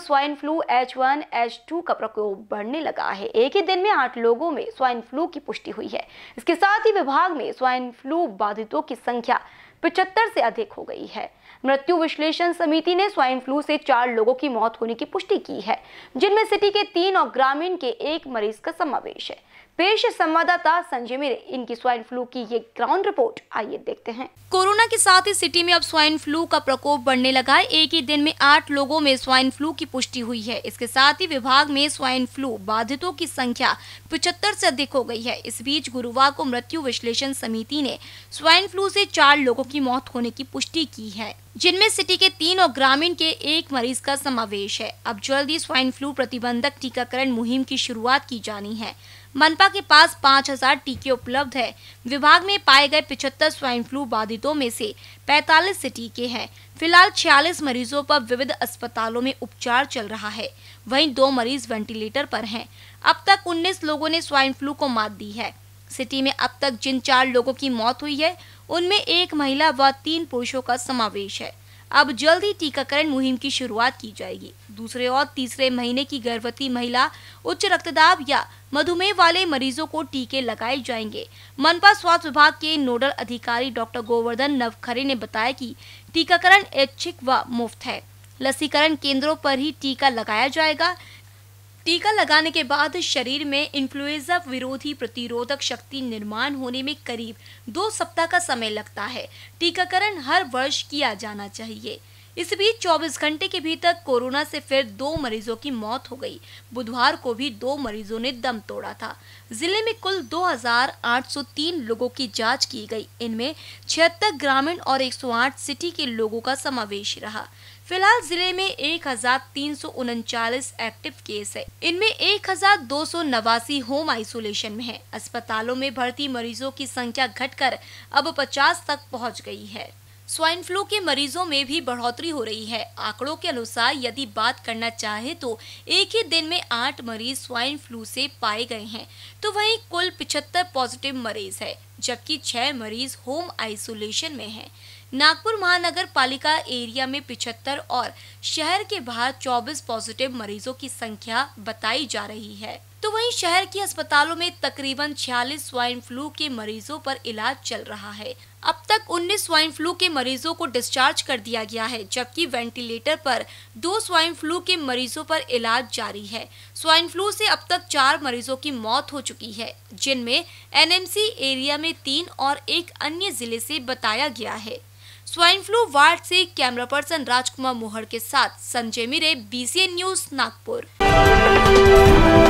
Swine flu H one H two का प्रकोप बढ़ने लगा है एक ही दिन में आठ लोगों में स्वाइन फ्लू की पुष्टि हुई है इसके साथ ही विभाग में स्वाइन फ्लू बाधितों की संख्या पिछहत्तर से अधिक हो गई है मृत्यु विश्लेषण समिति ने स्वाइन फ्लू से चार लोगों की मौत होने की पुष्टि की है जिनमें सिटी के तीन और ग्रामीण के एक मरीज का समावेश है पेश संवाददाता संजय मेरे इनकी स्वाइन फ्लू की ये ग्राउंड रिपोर्ट आइए देखते हैं कोरोना के साथ ही सिटी में अब स्वाइन फ्लू का प्रकोप बढ़ने लगा है एक ही दिन में आठ लोगों में स्वाइन फ्लू की पुष्टि हुई है इसके साथ ही विभाग में स्वाइन फ्लू बाधितों की संख्या पिछहत्तर से अधिक हो गई है इस बीच गुरुवार को मृत्यु विश्लेषण समिति ने स्वाइन फ्लू से चार लोगों की मौत होने की पुष्टि की है जिनमें सिटी के तीन और ग्रामीण के एक मरीज का समावेश है अब जल्द ही स्वाइन फ्लू प्रतिबंधक टीकाकरण मुहिम की शुरुआत की जानी है मनपा के पास 5000 टीके उपलब्ध है विभाग में पाए गए 75 स्वाइन फ्लू बाधितों में से 45 से टीके हैं फिलहाल 46 मरीजों पर विविध अस्पतालों में उपचार चल रहा है वहीं दो मरीज वेंटिलेटर पर हैं अब तक 19 लोगों ने स्वाइन फ्लू को मात दी है सिटी में अब तक जिन चार लोगों की मौत हुई है उनमें एक महिला व तीन पुरुषों का समावेश है अब जल्द ही टीकाकरण मुहिम की शुरुआत की जाएगी दूसरे और तीसरे महीने की गर्भवती महिला उच्च रक्तदाब या मधुमेह वाले मरीजों को टीके लगाए जाएंगे मनपा स्वास्थ्य विभाग के नोडल अधिकारी डॉक्टर गोवर्धन नवखरे ने बताया कि टीकाकरण ऐच्छिक व मुफ्त है लसीकरण केंद्रों पर ही टीका लगाया जाएगा टीका लगाने के बाद शरीर में इन्फ्लुएंजा विरोधी प्रतिरोधक शक्ति निर्माण होने में करीब दो सप्ताह का समय लगता है टीकाकरण हर वर्ष किया जाना चाहिए इस बीच 24 घंटे के भीतर कोरोना से फिर दो मरीजों की मौत हो गई बुधवार को भी दो मरीजों ने दम तोड़ा था जिले में कुल 2,803 लोगों की जांच की गई इनमें छिहत्तर ग्रामीण और 108 सिटी के लोगों का समावेश रहा फिलहाल जिले में एक एक्टिव केस है इनमें एक होम आइसोलेशन में है अस्पतालों में भर्ती मरीजों की संख्या घटकर अब 50 तक पहुंच गई है स्वाइन फ्लू के मरीजों में भी बढ़ोतरी हो रही है आंकड़ों के अनुसार यदि बात करना चाहे तो एक ही दिन में आठ मरीज स्वाइन फ्लू से पाए गए हैं तो वहीं कुल पिछहत्तर पॉजिटिव मरीज है जबकि छह मरीज होम आइसोलेशन में हैं। नागपुर महानगर पालिका एरिया में पिछहत्तर और शहर के बाहर 24 पॉजिटिव मरीजों की संख्या बताई जा रही है तो वहीं शहर के अस्पतालों में तकरीबन 46 स्वाइन फ्लू के मरीजों पर इलाज चल रहा है अब तक 19 स्वाइन फ्लू के मरीजों को डिस्चार्ज कर दिया गया है जबकि वेंटिलेटर पर दो स्वाइन फ्लू के मरीजों पर इलाज जारी है स्वाइन फ्लू से अब तक चार मरीजों की मौत हो चुकी है जिनमें एनएमसी एरिया में तीन और एक अन्य जिले से बताया गया है स्वाइन फ्लू वार्ड से कैमरा पर्सन राजकुमार मोहर के साथ संजय मिरे बी न्यूज नागपुर